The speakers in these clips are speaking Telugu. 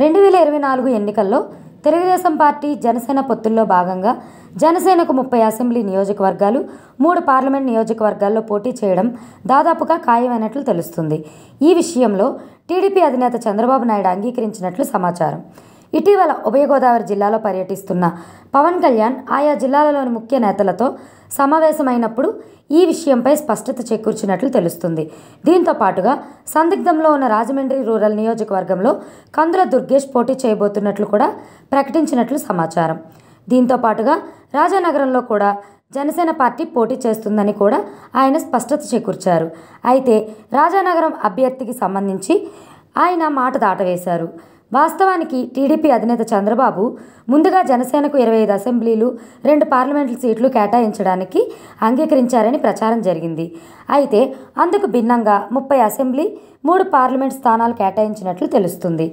రెండు వేల ఇరవై నాలుగు ఎన్నికల్లో తెలుగుదేశం పార్టీ జనసేన పొత్తుల్లో భాగంగా జనసేనకు ముప్పై అసెంబ్లీ నియోజకవర్గాలు మూడు పార్లమెంట్ నియోజకవర్గాల్లో పోటీ చేయడం దాదాపుగా ఖాయమైనట్లు తెలుస్తుంది ఈ విషయంలో టీడీపీ అధినేత చంద్రబాబు నాయుడు అంగీకరించినట్లు సమాచారం ఇటీవల ఉభయగోదావరి జిల్లాలో పర్యటిస్తున్న పవన్ కళ్యాణ్ ఆయా జిల్లాలలోని ముఖ్య నేతలతో సమావేశమైనప్పుడు ఈ విషయంపై స్పష్టత చేకూర్చినట్లు తెలుస్తుంది దీంతో పాటుగా సందిగ్ధంలో ఉన్న రాజమండ్రి రూరల్ నియోజకవర్గంలో కందుల దుర్గేష్ పోటీ చేయబోతున్నట్లు కూడా ప్రకటించినట్లు సమాచారం దీంతో పాటుగా రాజానగరంలో కూడా జనసేన పార్టీ పోటీ చేస్తుందని కూడా ఆయన స్పష్టత చేకూర్చారు అయితే రాజానగరం అభ్యర్థికి సంబంధించి ఆయన మాట దాటవేశారు వాస్తవానికి టీడీపీ అధినేత చంద్రబాబు ముందుగా జనసేనకు ఇరవై ఐదు అసెంబ్లీలు రెండు పార్లమెంటు సీట్లు కేటాయించడానికి అంగీకరించారని ప్రచారం జరిగింది అయితే అందుకు భిన్నంగా ముప్పై అసెంబ్లీ మూడు పార్లమెంట్ స్థానాలు కేటాయించినట్లు తెలుస్తుంది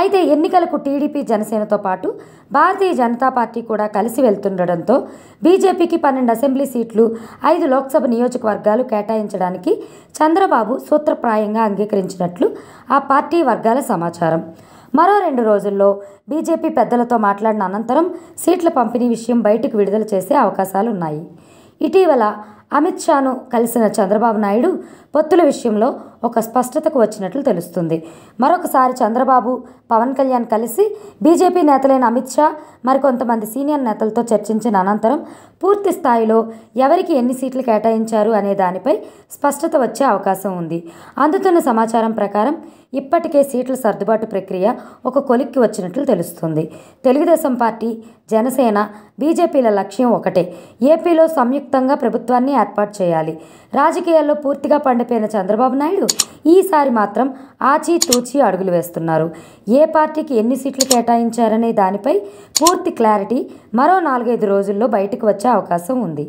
అయితే ఎన్నికలకు టీడీపీ జనసేనతో పాటు భారతీయ జనతా పార్టీ కూడా కలిసి వెళ్తుండటంతో బీజేపీకి పన్నెండు అసెంబ్లీ సీట్లు ఐదు లోక్సభ నియోజకవర్గాలు కేటాయించడానికి చంద్రబాబు సూత్రప్రాయంగా అంగీకరించినట్లు ఆ పార్టీ వర్గాల సమాచారం మరో రెండు రోజుల్లో బీజేపీ పెద్దలతో మాట్లాడిన అనంతరం సీట్ల పంపిణీ విషయం బయటకు విడుదల చేసే అవకాశాలున్నాయి ఇటీవల అమిత్ షాను కలిసిన చంద్రబాబు నాయుడు పొత్తుల విషయంలో ఒక స్పష్టతకు వచ్చినట్లు తెలుస్తుంది మరొకసారి చంద్రబాబు పవన్ కళ్యాణ్ కలిసి బీజేపీ నేతలైన అమిత్ షా మరికొంతమంది సీనియర్ నేతలతో చర్చించిన అనంతరం పూర్తి స్థాయిలో ఎవరికి ఎన్ని సీట్లు కేటాయించారు అనే దానిపై స్పష్టత వచ్చే అవకాశం ఉంది అందుతున్న సమాచారం ప్రకారం ఇప్పటికే సీట్ల సర్దుబాటు ప్రక్రియ ఒక కొలిక్కి వచ్చినట్లు తెలుస్తుంది తెలుగుదేశం పార్టీ జనసేన బీజేపీల లక్ష్యం ఒకటే ఏపీలో సంయుక్తంగా ప్రభుత్వాన్ని ఏర్పాటు చేయాలి రాజకీయాల్లో పూర్తిగా పండిపోయిన చంద్రబాబు నాయుడు ఈసారి మాత్రం ఆచితూచి అడుగులు వేస్తున్నారు ఏ పార్టీకి ఎన్ని సీట్లు కేటాయించారనే దానిపై పూర్తి క్లారిటీ మరో నాలుగైదు రోజుల్లో బయటకు వచ్చే అవకాశం ఉంది